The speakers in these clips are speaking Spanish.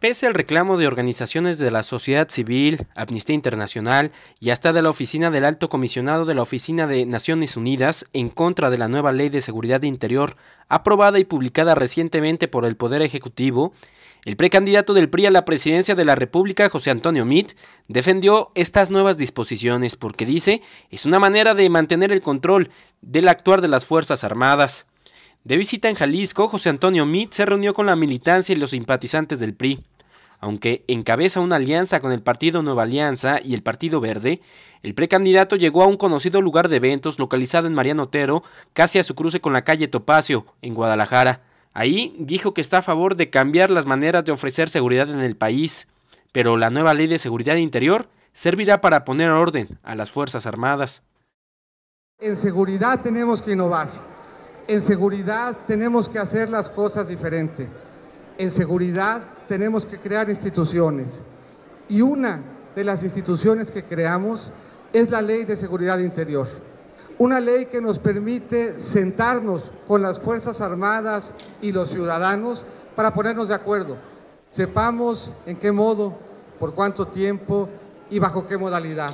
Pese al reclamo de organizaciones de la sociedad civil, Amnistía Internacional y hasta de la oficina del alto comisionado de la Oficina de Naciones Unidas en contra de la nueva Ley de Seguridad Interior, aprobada y publicada recientemente por el Poder Ejecutivo, el precandidato del PRI a la presidencia de la República, José Antonio Mitt, defendió estas nuevas disposiciones porque dice es una manera de mantener el control del actuar de las Fuerzas Armadas. De visita en Jalisco, José Antonio Meade se reunió con la militancia y los simpatizantes del PRI. Aunque encabeza una alianza con el partido Nueva Alianza y el Partido Verde, el precandidato llegó a un conocido lugar de eventos localizado en Mariano Otero, casi a su cruce con la calle Topacio, en Guadalajara. Ahí dijo que está a favor de cambiar las maneras de ofrecer seguridad en el país, pero la nueva ley de seguridad interior servirá para poner orden a las Fuerzas Armadas. En seguridad tenemos que innovar en seguridad tenemos que hacer las cosas diferente. En seguridad tenemos que crear instituciones. Y una de las instituciones que creamos es la Ley de Seguridad Interior. Una ley que nos permite sentarnos con las Fuerzas Armadas y los ciudadanos para ponernos de acuerdo. Sepamos en qué modo, por cuánto tiempo y bajo qué modalidad.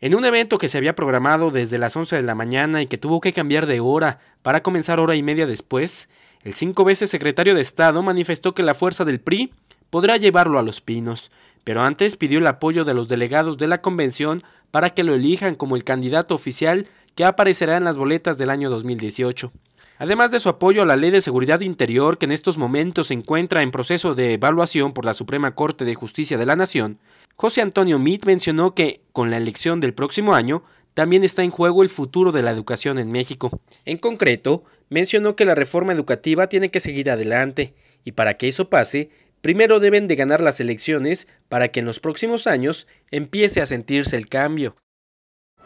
En un evento que se había programado desde las 11 de la mañana y que tuvo que cambiar de hora para comenzar hora y media después, el cinco veces secretario de Estado manifestó que la fuerza del PRI podrá llevarlo a los pinos, pero antes pidió el apoyo de los delegados de la convención para que lo elijan como el candidato oficial que aparecerá en las boletas del año 2018 además de su apoyo a la Ley de Seguridad Interior que en estos momentos se encuentra en proceso de evaluación por la Suprema Corte de Justicia de la Nación, José Antonio Meade mencionó que, con la elección del próximo año, también está en juego el futuro de la educación en México. En concreto, mencionó que la reforma educativa tiene que seguir adelante, y para que eso pase, primero deben de ganar las elecciones para que en los próximos años empiece a sentirse el cambio.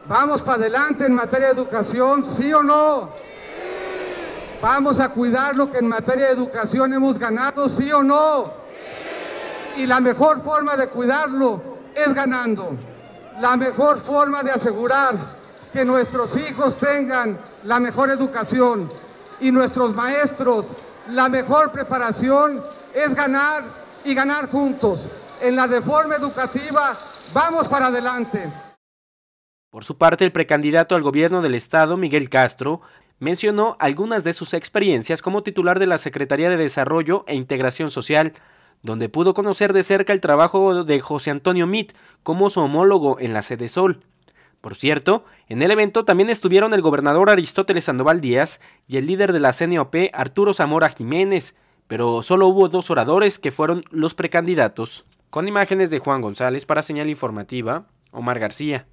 Vamos para adelante en materia de educación, sí o no. Vamos a cuidar lo que en materia de educación hemos ganado, sí o no. Y la mejor forma de cuidarlo es ganando. La mejor forma de asegurar que nuestros hijos tengan la mejor educación y nuestros maestros la mejor preparación es ganar y ganar juntos. En la reforma educativa vamos para adelante. Por su parte, el precandidato al gobierno del estado, Miguel Castro, mencionó algunas de sus experiencias como titular de la Secretaría de Desarrollo e Integración Social, donde pudo conocer de cerca el trabajo de José Antonio Mit como su homólogo en la sede Sol. Por cierto, en el evento también estuvieron el gobernador Aristóteles Sandoval Díaz y el líder de la CNOP Arturo Zamora Jiménez, pero solo hubo dos oradores que fueron los precandidatos. Con imágenes de Juan González para Señal Informativa, Omar García.